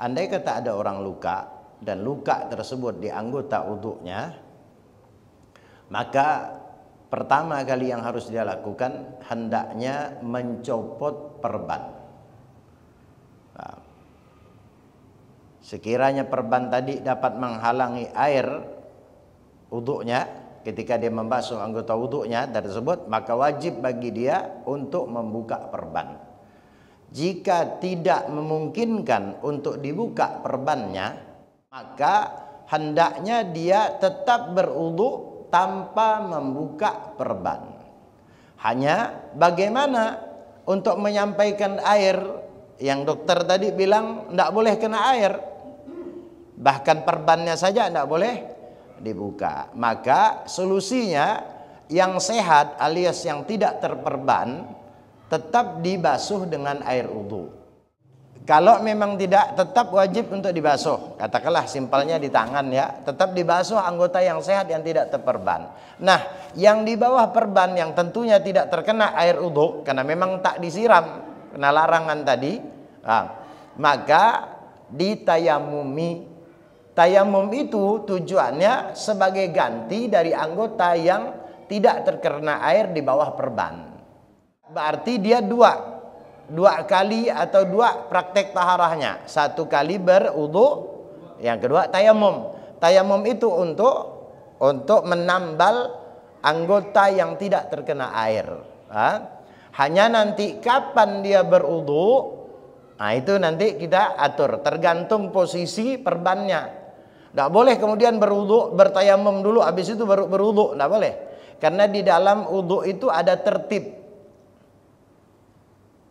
andai kata ada orang luka dan luka tersebut di anggota uduknya maka pertama kali yang harus dia lakukan hendaknya mencopot perban nah, sekiranya perban tadi dapat menghalangi air uduknya ketika dia membasuh anggota wudhunya tersebut maka wajib bagi dia untuk membuka perban jika tidak memungkinkan untuk dibuka perbannya maka hendaknya dia tetap berudu tanpa membuka perban hanya bagaimana untuk menyampaikan air yang dokter tadi bilang tidak boleh kena air bahkan perbannya saja tidak boleh dibuka maka solusinya yang sehat alias yang tidak terperban tetap dibasuh dengan air wudhu. Kalau memang tidak, tetap wajib untuk dibasuh. Katakanlah simpelnya di tangan ya. Tetap dibasuh anggota yang sehat yang tidak terperban. Nah, yang di bawah perban yang tentunya tidak terkena air wudhu, karena memang tak disiram, kena larangan tadi. Nah, maka ditayamumi. Tayamum itu tujuannya sebagai ganti dari anggota yang tidak terkena air di bawah perban berarti dia dua dua kali atau dua praktek taharahnya. Satu kali berwudu, yang kedua tayamum. Tayamum itu untuk untuk menambal anggota yang tidak terkena air. Ha? Hanya nanti kapan dia berwudu, nah itu nanti kita atur tergantung posisi perbannya. Tidak boleh kemudian berwudu, bertayamum dulu habis itu baru berwudu, tidak boleh. Karena di dalam wudu itu ada tertib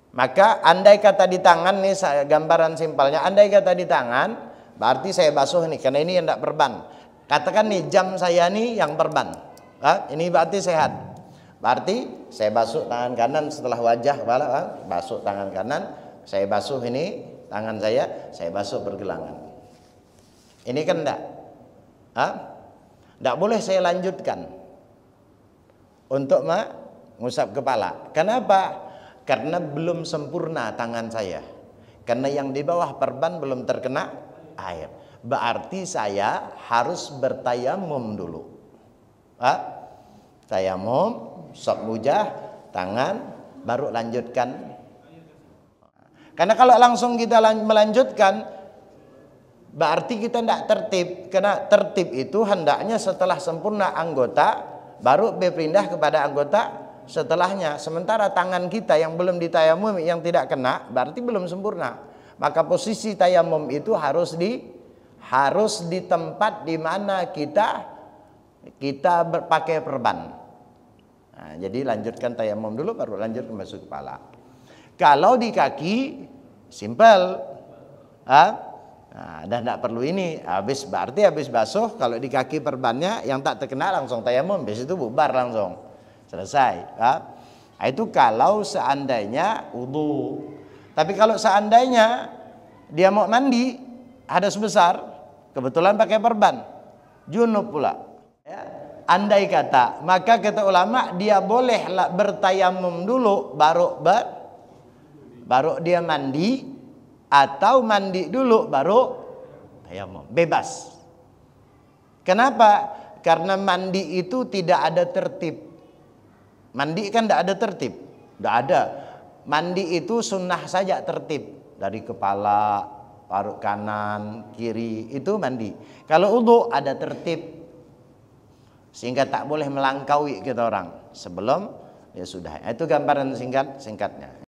maka andai kata di tangan nih gambaran simpelnya, andai kata di tangan berarti saya basuh nih karena ini yang tidak perban. Katakan nih jam saya nih yang perban. Hah? Ini berarti sehat. Berarti saya basuh tangan kanan setelah wajah kepala, basuh tangan kanan, saya basuh ini tangan saya, saya basuh pergelangan. Ini kan enggak. Tidak ah, boleh saya lanjutkan untuk mengusap kepala. Kenapa? karena belum sempurna tangan saya. Karena yang di bawah perban belum terkena air. Berarti saya harus bertayamum dulu. Ah, tayamum, sok mujah, tangan, baru lanjutkan. Karena kalau langsung kita melanjutkan, berarti kita tidak tertib. Karena tertib itu hendaknya setelah sempurna anggota, baru berpindah kepada anggota setelahnya. Sementara tangan kita yang belum ditayamum yang tidak kena berarti belum sempurna. Maka posisi tayamum itu harus di harus di tempat di mana kita kita berpakai perban. Nah, jadi lanjutkan tayamum dulu baru lanjut ke masuk kepala. Kalau di kaki simpel Ah, Nah, dan tidak perlu ini. Habis berarti habis basuh kalau di kaki perbannya yang tak terkena langsung tayamum, habis itu bubar langsung. Selesai. Nah, itu kalau seandainya wudhu. Tapi kalau seandainya dia mau mandi, ada sebesar kebetulan pakai perban, junub pula. Ya. Andai kata, maka kata ulama dia boleh bertayamum dulu baru ber, baru dia mandi atau mandi dulu baru tayamum, bebas. Kenapa? Karena mandi itu tidak ada tertib. Mandi kan tidak ada tertib, tidak ada. Mandi itu sunnah saja tertib dari kepala, paruh kanan, kiri itu mandi. Kalau udhu ada tertib sehingga tak boleh melangkaui kita orang sebelum ya sudah. Itu gambaran singkat singkatnya.